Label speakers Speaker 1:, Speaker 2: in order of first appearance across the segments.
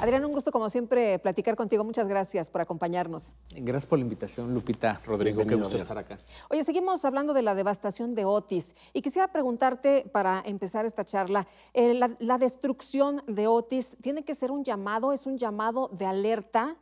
Speaker 1: Adrián, un gusto como siempre platicar contigo. Muchas gracias por acompañarnos.
Speaker 2: Gracias por la invitación, Lupita. Rodrigo, qué gusto estar acá.
Speaker 1: Oye, seguimos hablando de la devastación de Otis y quisiera preguntarte para empezar esta charla, eh, la, destrucción de Otis tiene que ser un llamado, es un llamado de alerta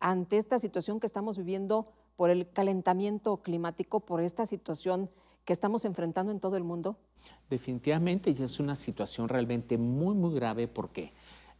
Speaker 1: ante esta situación que estamos viviendo por el calentamiento climático, por esta situación que estamos enfrentando en todo el mundo?
Speaker 2: Definitivamente, ya es una situación realmente muy, muy grave porque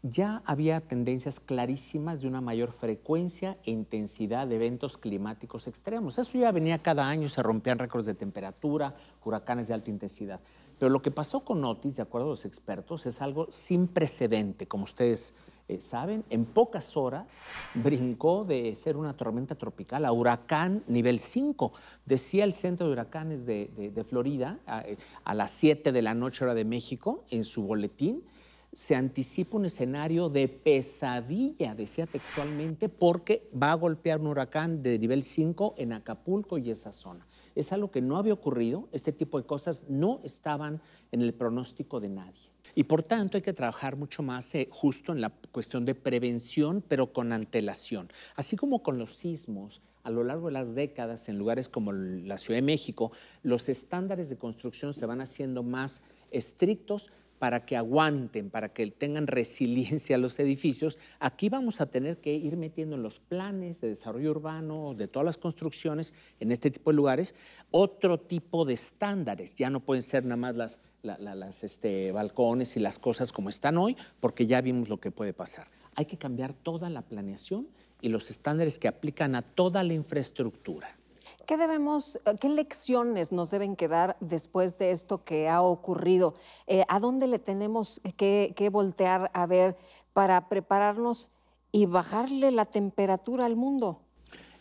Speaker 2: ya había tendencias clarísimas de una mayor frecuencia e intensidad de eventos climáticos extremos. Eso ya venía cada año, se rompían récords de temperatura, huracanes de alta intensidad. Pero lo que pasó con Otis, de acuerdo a los expertos, es algo sin precedente, como ustedes eh, saben. En pocas horas brincó de ser una tormenta tropical a huracán nivel 5. Decía el Centro de Huracanes de, Florida a eh, las 7 de la noche hora de México en su boletín se anticipa un escenario de pesadilla, decía textualmente, porque va a golpear un huracán de nivel 5 en Acapulco y esa zona. Es algo que no había ocurrido, este tipo de cosas no estaban en el pronóstico de nadie. Y por tanto hay que trabajar mucho más eh, justo en la cuestión de prevención, pero con antelación. Así como con los sismos, a lo largo de las décadas, en lugares como la Ciudad de México, los estándares de construcción se van haciendo más estrictos, para que aguanten, para que tengan resiliencia los edificios, aquí vamos a tener que ir metiendo en los planes de desarrollo urbano, de todas las construcciones, en este tipo de lugares, otro tipo de estándares. Ya no pueden ser nada más las, este, balcones y las cosas como están hoy, porque ya vimos lo que puede pasar. Hay que cambiar toda la planeación y los estándares que aplican a toda la infraestructura.
Speaker 1: ¿Qué debemos, eh, qué lecciones nos deben quedar después de esto que ha ocurrido? Eh, ¿A dónde le tenemos que, voltear a ver para prepararnos y bajarle la temperatura al mundo?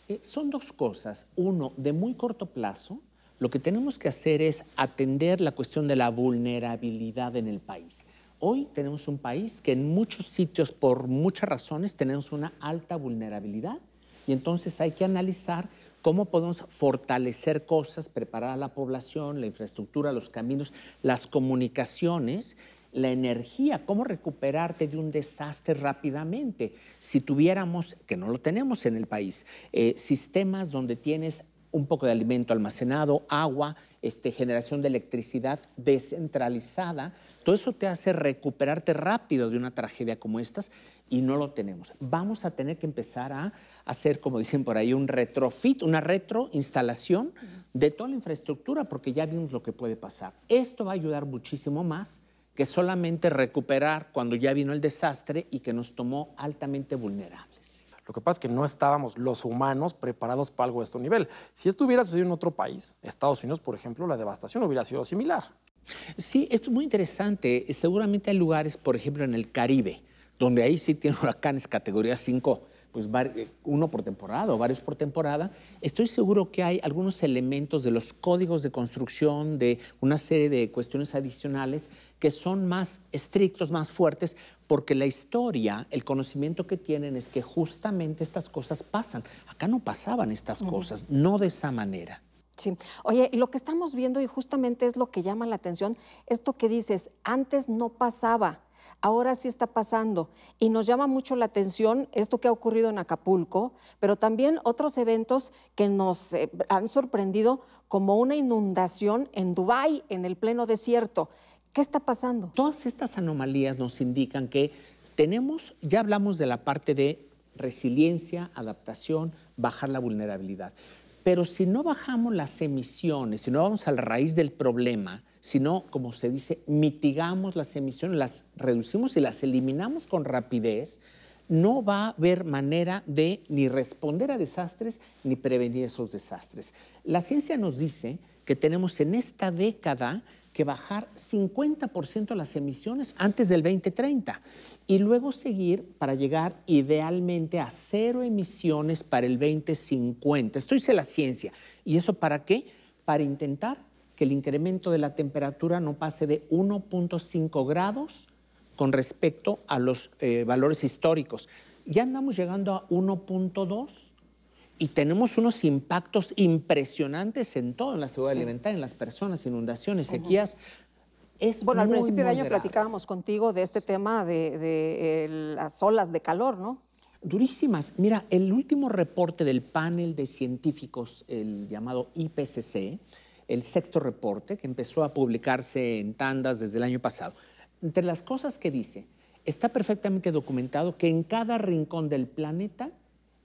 Speaker 2: Eh, son dos cosas. Uno, de muy corto plazo, lo que tenemos que hacer es atender la cuestión de la vulnerabilidad en el país. Hoy tenemos un país que en muchos sitios, por muchas razones, tenemos una alta vulnerabilidad y entonces hay que analizar cómo podemos fortalecer cosas, preparar a la población, la infraestructura, los caminos, las comunicaciones, la energía, cómo recuperarte de un desastre rápidamente. Si tuviéramos, que no lo tenemos en el país, eh, sistemas donde tienes un poco de alimento almacenado, agua, este, generación de electricidad descentralizada, todo eso te hace recuperarte rápido de una tragedia como estas y no lo tenemos. Vamos a tener que empezar a hacer, como dicen por ahí, un retrofit, una retroinstalación de toda la infraestructura, porque ya vimos lo que puede pasar. Esto va a ayudar muchísimo más que solamente recuperar cuando ya vino el desastre y que nos tomó altamente vulnerables. Lo que pasa es que no estábamos
Speaker 3: los humanos preparados para algo de este nivel. Si esto hubiera sucedido en otro país, Estados Unidos, por ejemplo, la
Speaker 2: devastación hubiera sido similar. Sí, esto es muy interesante. Seguramente hay lugares, por ejemplo, en el Caribe, donde ahí sí tienen huracanes categoría 5 pues eh, uno por temporada o varios por temporada, estoy seguro que hay algunos elementos de los códigos de construcción, de una serie de cuestiones adicionales que son más estrictos, más fuertes, porque la historia, el conocimiento que tienen es que justamente estas cosas pasan. Acá no pasaban estas cosas, no de esa manera.
Speaker 1: Sí. Oye, lo que estamos viendo y justamente es lo que llama la atención, esto que dices, antes no pasaba ahora sí está pasando. Y nos llama mucho la atención esto que ha ocurrido en Acapulco, pero también otros eventos que nos eh, han sorprendido, como una inundación en Dubái, en el pleno desierto. ¿Qué está pasando? Todas estas anomalías nos
Speaker 2: indican que tenemos, ya hablamos de la parte de resiliencia, adaptación, bajar la vulnerabilidad. Pero si no bajamos las emisiones, si no vamos a la raíz del problema, si no, como se dice, mitigamos las emisiones, las reducimos y las eliminamos con rapidez, no va a haber manera de ni responder a desastres ni prevenir esos desastres. La ciencia nos dice que tenemos en esta década que bajar 50% las emisiones antes del 2030 y luego seguir para llegar idealmente a cero emisiones para el 2050. Esto dice la ciencia. ¿Y eso para qué? Para intentar que el incremento de la temperatura no pase de 1.5 grados con respecto a los eh, valores históricos. Ya andamos llegando a 1.2 y tenemos unos impactos impresionantes en todo, en la seguridad alimentaria, en las personas, inundaciones, sequías bueno, al principio de año
Speaker 1: platicábamos contigo de este tema de las olas de calor, ¿no?
Speaker 2: Durísimas. Mira, el último reporte del panel de científicos, el llamado IPCC, el sexto reporte que empezó a publicarse en tandas desde el año pasado, entre las cosas que dice, está perfectamente documentado que en cada rincón del planeta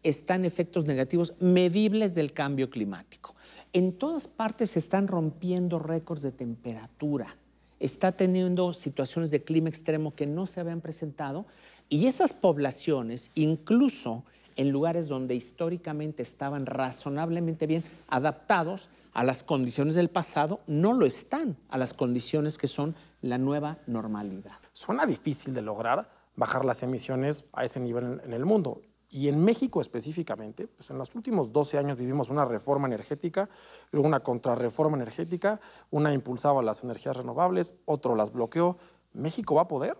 Speaker 2: están efectos negativos medibles del cambio climático. En todas partes se están rompiendo récords de temperatura está teniendo situaciones de clima extremo que no se habían presentado y esas poblaciones, incluso en lugares donde históricamente estaban razonablemente bien adaptados a las condiciones del pasado, no lo están a las condiciones que son la nueva normalidad. Suena difícil de
Speaker 3: lograr bajar las emisiones a ese nivel en el mundo y en México específicamente, pues en los últimos 12 años vivimos una reforma energética, luego una contrarreforma energética, una impulsaba las energías renovables, otro las bloqueó. ¿México va a poder?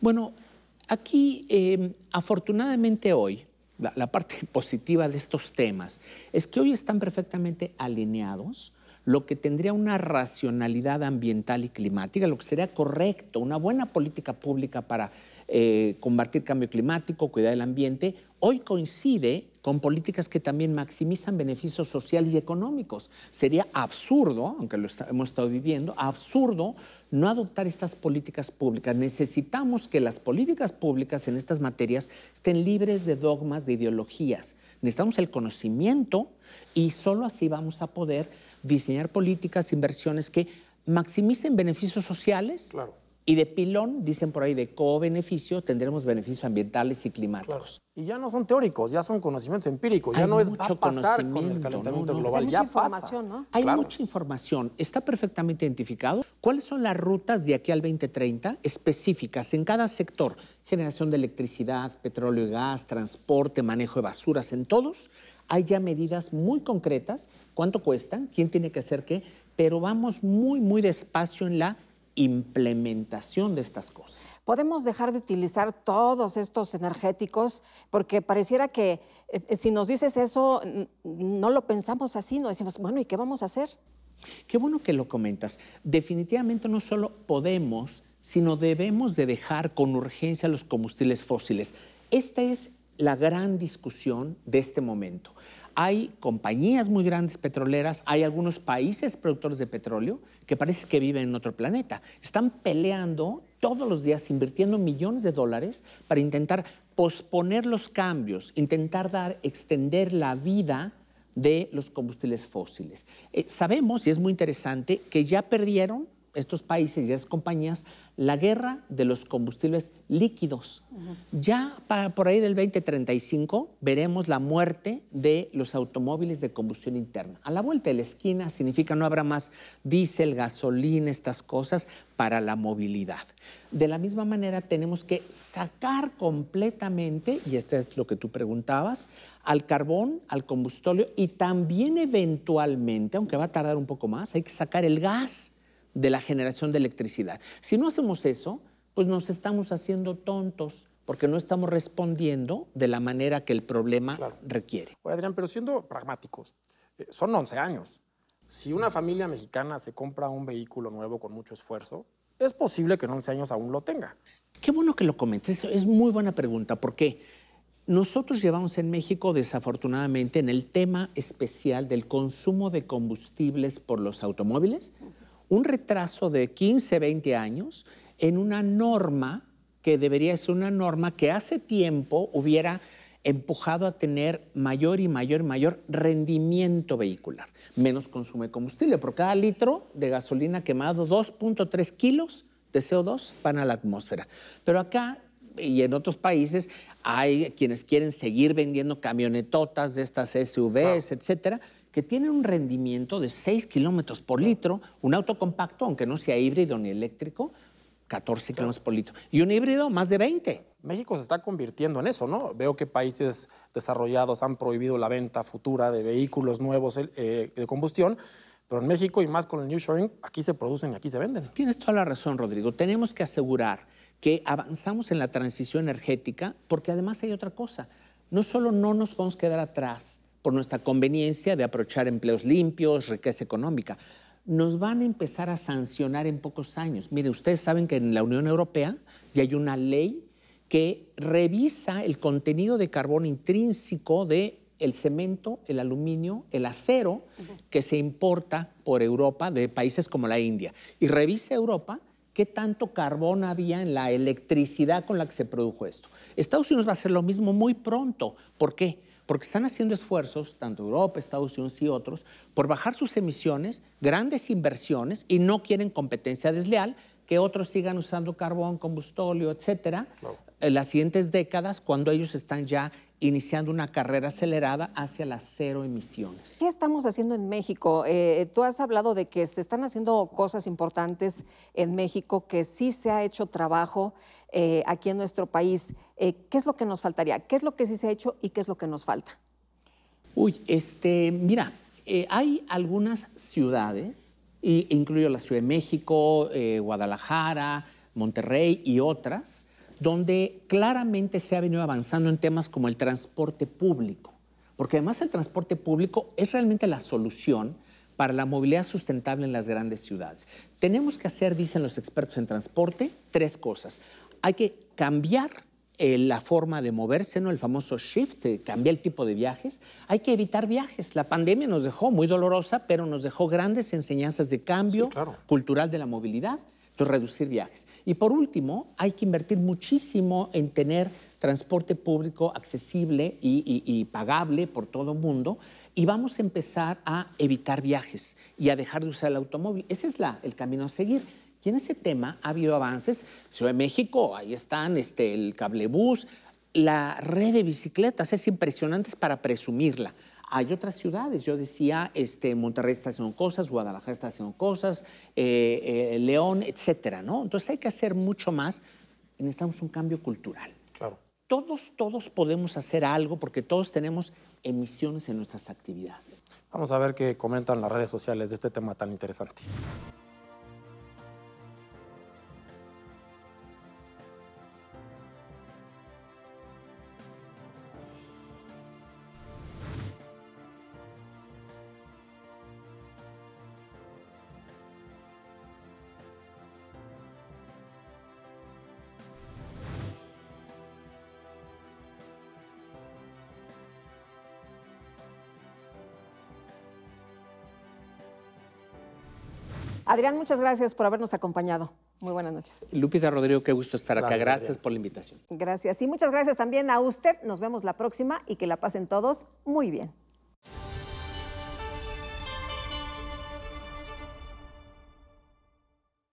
Speaker 2: Bueno, aquí em, afortunadamente hoy, la, parte positiva de estos temas es que hoy están perfectamente alineados lo que tendría una racionalidad ambiental y climática, lo que sería correcto, una buena política pública para eh, combatir cambio climático, cuidar el ambiente, hoy coincide con políticas que también maximizan beneficios sociales y económicos. Sería absurdo, aunque lo hemos estado viviendo, absurdo no adoptar estas políticas públicas. Necesitamos que las políticas públicas en estas materias estén libres de dogmas, de ideologías. Necesitamos el conocimiento y solo así vamos a poder diseñar políticas, inversiones que maximicen beneficios sociales claro. Y de pilón, dicen por ahí, de co-beneficio, tendremos beneficios ambientales y climáticos. Y ya no son teóricos, ya son conocimientos empíricos, ya no es va a pasar con el calentamiento global, Hay mucha información, ¿no? Hay mucha información, está perfectamente identificado. ¿Cuáles son las rutas de aquí al 2030 específicas en cada sector? Generación de electricidad, petróleo y gas, transporte, manejo de basuras, en todos hay ya medidas muy concretas, cuánto cuestan, quién tiene que hacer qué, pero vamos muy, muy despacio en la implementación de estas cosas.
Speaker 1: Podemos dejar de utilizar todos estos energéticos porque pareciera que eh, eh, si nos dices eso, no lo pensamos así, no decimos, bueno, ¿y qué vamos a hacer? Qué bueno
Speaker 2: que lo comentas. Definitivamente no solo podemos, sino debemos de dejar con urgencia los combustibles fósiles. Esta es la gran discusión de este momento. Hay compañías muy grandes petroleras, hay algunos países productores de petróleo que parece que viven en otro planeta. Están peleando todos los días, invirtiendo millones de dólares para intentar posponer los cambios, intentar dar, extender la vida de los combustibles fósiles. Eh, sabemos, y es muy interesante, que ya perdieron estos países y esas compañías la guerra de los combustibles líquidos. Ya para, por ahí del 2035 veremos la muerte de los automóviles de combustión interna. A la vuelta de la esquina significa no habrá más diésel, gasolina, estas cosas para la movilidad. De la misma manera tenemos que sacar completamente, y esto es lo que tú preguntabas, al carbón, al combustóleo y también eventualmente, aunque va a tardar un poco más, hay que sacar el gas de la generación de electricidad. Si no hacemos eso, pues nos estamos haciendo tontos porque no estamos respondiendo de la manera que el problema requiere.
Speaker 3: Adrián, pero siendo pragmáticos, eh, son 11 años. Si una familia mexicana se compra un vehículo nuevo con mucho esfuerzo, es posible que en 11 años aún lo tenga. Qué bueno
Speaker 2: que lo comentes, es muy buena pregunta, porque nosotros llevamos en México, desafortunadamente, en el tema especial del consumo de combustibles por los automóviles, un retraso de 15, 20 años en una norma que debería ser una norma que hace tiempo hubiera empujado a tener mayor y mayor y mayor rendimiento vehicular. Menos consume combustible. Por cada litro de gasolina quemado, 2.3 kilos de CO2 van a la atmósfera. Pero acá y en otros países hay quienes quieren seguir vendiendo camionetotas de estas SUVs, etcétera, que tienen un rendimiento de 6 kilómetros por litro, un auto compacto, aunque no sea híbrido ni eléctrico, 14 kilómetros por litro, y un híbrido más de 20.
Speaker 3: México se está convirtiendo en eso, ¿no? Veo que países desarrollados han prohibido la venta futura de vehículos nuevos eh, de combustión, pero en México y más con el New
Speaker 2: Shoring, aquí se producen y aquí se venden. Tienes toda la razón, Rodrigo. Tenemos que asegurar que avanzamos en la transición energética, porque además hay otra cosa. No solo no nos vamos quedar atrás por nuestra conveniencia de aprovechar empleos limpios, riqueza económica. Nos van a empezar a sancionar en pocos años. Mire, ustedes saben que en la Unión Europea ya hay una ley que revisa el contenido de carbón intrínseco de el cemento, el aluminio, el acero que se importa por Europa de países como la India. Y revisa Europa qué tanto carbón había en la electricidad con la que se produjo esto. Estados Unidos va a hacer lo mismo muy pronto. ¿Por qué? porque están haciendo esfuerzos, tanto Europa, Estados Unidos y otros, por bajar sus emisiones, grandes inversiones, y no quieren competencia desleal, que otros sigan usando carbón, combustóleo, etcétera, en las siguientes décadas, cuando ellos están ya iniciando una carrera acelerada hacia las cero emisiones.
Speaker 1: ¿Qué estamos haciendo en México? Eh, tú has hablado de que se están haciendo cosas importantes en México, que sí se ha hecho trabajo. Eh, aquí en nuestro país, eh, ¿qué es lo que nos faltaría? ¿Qué es lo que sí se ha hecho y qué es lo que nos falta?
Speaker 2: Uy, este, mira, eh, hay algunas ciudades, incluido incluyo la Ciudad de México, Guadalajara, Monterrey y otras, donde claramente se ha venido avanzando en temas como el transporte público, porque además el transporte público es realmente la solución para la movilidad sustentable en las grandes ciudades. Tenemos que hacer, dicen los expertos en transporte, tres cosas hay que cambiar eh, la forma de moverse, ¿no? el famoso shift, eh, cambiar el tipo de viajes. Hay que evitar viajes. La pandemia nos dejó muy dolorosa, pero nos dejó grandes enseñanzas de cambio cultural de la movilidad. Entonces, reducir viajes. Y por último, hay que invertir muchísimo en tener transporte público accesible y, pagable por todo el mundo y vamos a empezar a evitar viajes y a dejar de usar el automóvil. Ese es la, el camino a seguir. Y en ese tema ha habido avances. Ciudad de México, ahí están este, el cablebús, la red de bicicletas es impresionante para presumirla. Hay otras ciudades, yo decía, este, Monterrey está haciendo cosas, Guadalajara está haciendo cosas, eh, eh, León, etcétera, ¿no? Entonces hay que hacer mucho más. Necesitamos un cambio cultural. Claro. Todos, todos podemos hacer algo porque todos tenemos emisiones en nuestras actividades.
Speaker 3: Vamos a ver qué comentan las redes sociales de este tema tan interesante.
Speaker 1: Adrián, muchas gracias por habernos acompañado. Muy buenas noches.
Speaker 2: Lupita Rodrigo, qué gusto estar acá. Gracias por la invitación.
Speaker 1: Gracias. Y muchas gracias también a usted. Nos vemos la próxima y que la pasen todos muy bien.